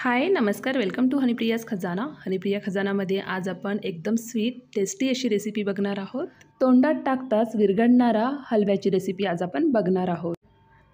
हाय नमस्कार welcome to हनीप्रियाज खजाना हनीप्रिया खजानामध्ये आज आपण एकदम स्वीट टेस्टी अशी रेसिपी बघणार आहोत तोंडात टाकताच विरघडणारा हलव्याची रेसिपी आज आपण बघणार आहोत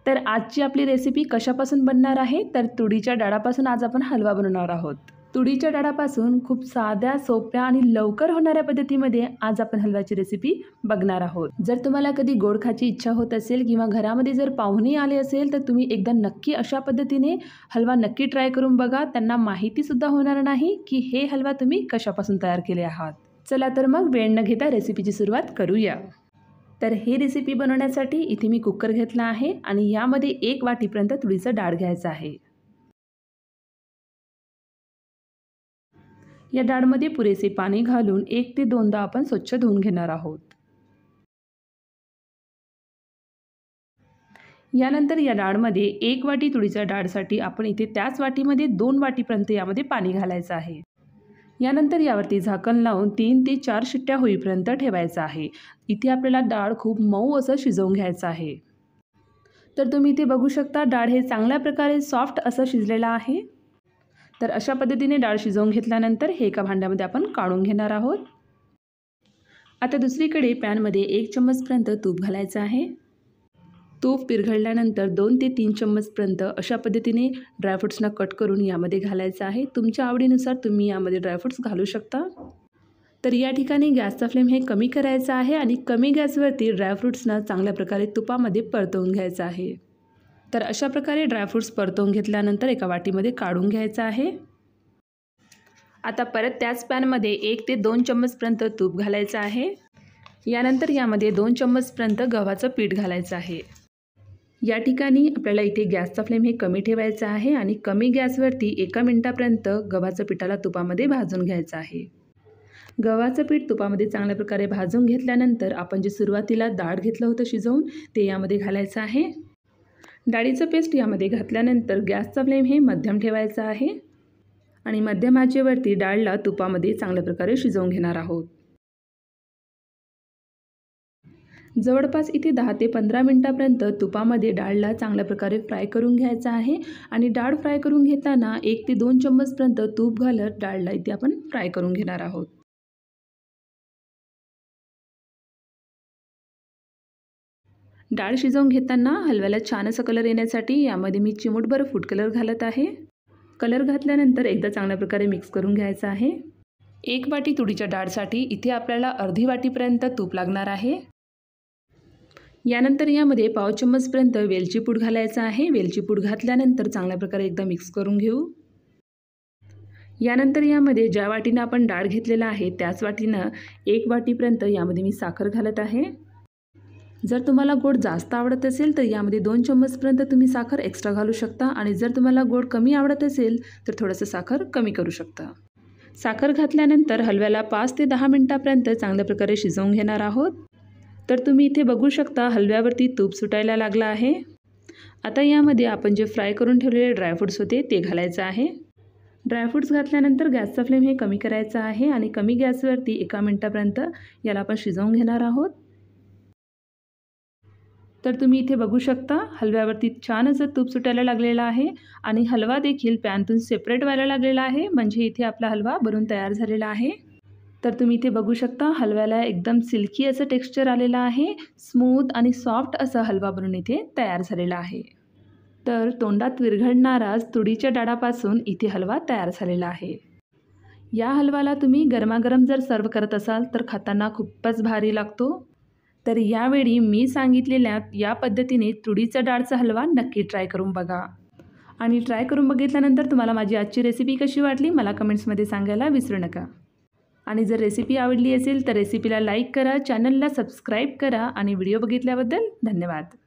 तर आजची आपली रेसिपी कशापासून बनणार आहे तर तुडीच्या डाळापासून आज आपण हलवा बनवणार आहोत तुडीच्या डाळापासून खूप साध्या सोप्या आणि लवकर होणाऱ्या पद्धतीमध्ये आज आपण हलवाची रेसिपी बघणार आहोत जर तुम्हाला कधी गोड खायची इच्छा होत असेल किंवा घरामध्ये जर पाहुणे आले असेल तर तुम्ही एकदा नक्की अशा पद्धतीने हलवा नक्की ट्राय करून बघा त्यांना माहितीसुद्धा होणार नाही की हे हलवा तुम्ही कशापासून तयार केले आहात चला तर मग वेळ न घेता रेसिपीची सुरुवात करूया तर ही रेसिपी बनवण्यासाठी इथे मी कुकर घेतला आहे आणि यामध्ये एक वाटीपर्यंत तुळीचं डाळ घ्यायचं आहे या डाळमध्ये पुरेसे पाणी घालून एक ते दोनदा आपण स्वच्छ धुवून घेणार आहोत यानंतर या डाळमध्ये एक वाटी तुळीच्या डाळसाठी आपण इथे त्याच वाटीमध्ये दोन वाटीपर्यंत यामध्ये पाणी घालायचं आहे यानंतर यावरती झाकण लावून तीन ते चार शिट्ट्या होईपर्यंत ठेवायचं आहे इथे आपल्याला डाळ खूप मऊ असं शिजवून घ्यायचं आहे तर तुम्ही इथे बघू शकता डाळ हे चांगल्या प्रकारे सॉफ्ट असं शिजलेलं आहे तर अशा पद्धतीने डाळ शिजवून घेतल्यानंतर हे एका भांड्यामध्ये आपण काढून घेणार आहोत आता दुसरीकडे पॅनमध्ये एक चम्मचपर्यंत तूप घालायचं आहे तूप पिरघळल्यानंतर दोन ते तीन चम्मचपर्यंत अशा पद्धतीने ड्रायफ्रुट्सना कट करून यामध्ये घालायचं आहे तुमच्या आवडीनुसार तुम्ही यामध्ये ड्रायफ्रुट्स घालू शकता तर या ठिकाणी गॅसचा फ्लेम हे कमी करायचा आहे आणि कमी गॅसवरती ड्रायफ्रुट्सना चांगल्या प्रकारे तुपामध्ये परतवून घ्यायचं आहे तर अशा प्रकारे ड्रायफ्रूट्स परतवून घेतल्यानंतर एका वाटीमध्ये काढून घ्यायचं आहे आता परत त्याच पॅनमध्ये एक ते दोन चम्मचपर्यंत तूप घालायचं आहे यानंतर यामध्ये दोन चम्मचपर्यंत गव्हाचं पीठ घालायचं आहे या ठिकाणी आपल्याला इथे गॅसचा फ्लेम हे कमी ठेवायचा आहे आणि कमी गॅसवरती एका मिनटापर्यंत गव्हाचं पिठाला तुपामध्ये भाजून घ्यायचं आहे गव्हाचं पीठ तुपामध्ये चांगल्या प्रकारे भाजून घेतल्यानंतर आपण जे सुरुवातीला डाळ घेतलं होतं शिजवून ते यामध्ये घालायचं आहे डाळीचं पेस्ट यामध्ये घातल्यानंतर गॅसचा फ्लेम हे मध्यम ठेवायचा आहे आणि मध्यम आचेवरती डाळला तुपामध्ये चांगल्या प्रकारे शिजवून घेणार आहोत जवळपास इथे दहा ते पंधरा मिनटापर्यंत तुपामध्ये डाळला चांगल्या प्रकारे फ्राय करून घ्यायचा आहे आणि डाळ फ्राय करून घेताना एक ते दोन चम्मचपर्यंत तूप घालत डाळला इथे आपण फ्राय करून घेणार आहोत डाळ शिजवून घेताना हलव्याला छान असा कलर येण्यासाठी यामध्ये मी चिमूटभर फूड कलर घालत आहे कलर घातल्यानंतर एकदा चांगल्या प्रकारे मिक्स करून घ्यायचं आहे एक वाटी तुडीच्या डाळसाठी इथे आपल्याला अर्धी वाटीपर्यंत तूप लागणार आहे यानंतर यामध्ये पाव चम्मचपर्यंत वेलची पूड घालायचं आहे वेलची पूड घातल्यानंतर चांगल्या प्रकारे एकदा मिक्स करून घेऊ यानंतर यामध्ये ज्या वाटीनं आपण डाळ घेतलेला आहे त्याच वाटीनं एक वाटीपर्यंत यामध्ये मी साखर घालत आहे जर तुम्हाला गोड जास्त आवडत असेल तर यामध्ये दोन चम्मचपर्यंत तुम्ही साखर एक्स्ट्रा घालू शकता आणि जर तुम्हाला गोड कमी आवडत असेल तर थोडंसं साखर कमी करू शकता साखर घातल्यानंतर हलव्याला पाच ते दहा मिनटापर्यंत चांगल्या प्रकारे शिजवून घेणार आहोत तर तुम्ही इथे बघू शकता हलव्यावरती तूप सुटायला लागला आहे आता यामध्ये आपण जे फ्राय करून ठेवलेले ड्रायफ्रूट्स होते ते घालायचं आहे ड्रायफ्रूट्स घातल्यानंतर गॅसचा फ्लेम हे कमी करायचा आहे आणि कमी गॅसवरती एका मिनटापर्यंत याला आपण शिजवून घेणार आहोत तर तुम्ही इथे बघू शकता हलव्यावरती छान असं तूप सुटायला लागलेलं आहे आणि हलवा देखील पॅनतून सेपरेट व्हायला लागलेला आहे म्हणजे इथे आपला हलवा बनून तयार झालेला आहे तर तुम्ही इथे बघू शकता हलव्याला एकदम सिल्की असं टेक्स्चर आलेलं आहे स्मूथ आणि सॉफ्ट असा हलवा बनून इथे तयार झालेला आहे तर तोंडात विरघडणाराच तुडीच्या डाळापासून इथे हलवा तयार झालेला आहे या हलवाला तुम्ही गरमागरम जर सर्व करत असाल तर खाताना खूपच भारी लागतो तर यावेळी मी सांगितलेल्या या पद्धतीने तुडीचा डाळचा हलवा नक्की ट्राय करून बघा आणि ट्राय करून बघितल्यानंतर तुम्हाला माझी आजची रेसिपी कशी वाटली मला कमेंट्समध्ये सांगायला विसरू नका आणि जर रेसिपी आवडली असेल तर रेसिपीला लाईक करा चॅनलला सबस्क्राईब करा आणि व्हिडिओ बघितल्याबद्दल धन्यवाद